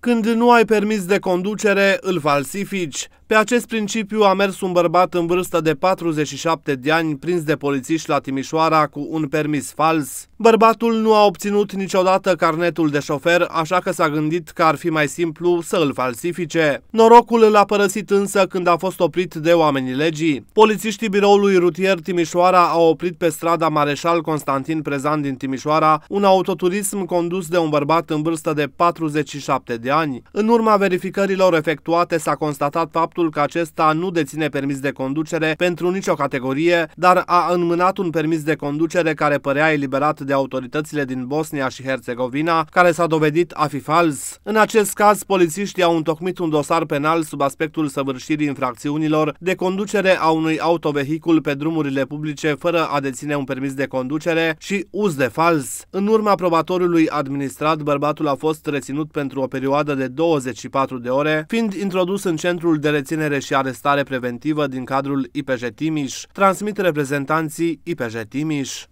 Când nu ai permis de conducere, îl falsifici. Pe acest principiu a mers un bărbat în vârstă de 47 de ani prins de polițiști la Timișoara cu un permis fals. Bărbatul nu a obținut niciodată carnetul de șofer, așa că s-a gândit că ar fi mai simplu să îl falsifice. Norocul l-a părăsit însă când a fost oprit de oamenii legii. Polițiștii biroului rutier Timișoara au oprit pe strada Mareșal Constantin Prezan din Timișoara un autoturism condus de un bărbat în vârstă de 47 de ani. În urma verificărilor efectuate s-a constatat faptul faptul că acesta nu deține permis de conducere pentru nicio categorie, dar a înmânat un permis de conducere care părea eliberat de autoritățile din Bosnia și Herțegovina, care s-a dovedit a fi fals. În acest caz, polițiștii au întocmit un dosar penal sub aspectul săvârșirii infracțiunilor de conducere a unui autovehicul pe drumurile publice fără a deține un permis de conducere și uz de fals. În urma probatorului administrat, bărbatul a fost reținut pentru o perioadă de 24 de ore, fiind introdus în centrul de reținere deținere și arestare preventivă din cadrul IPJ Timiș, transmit reprezentanții IPJ Timiș.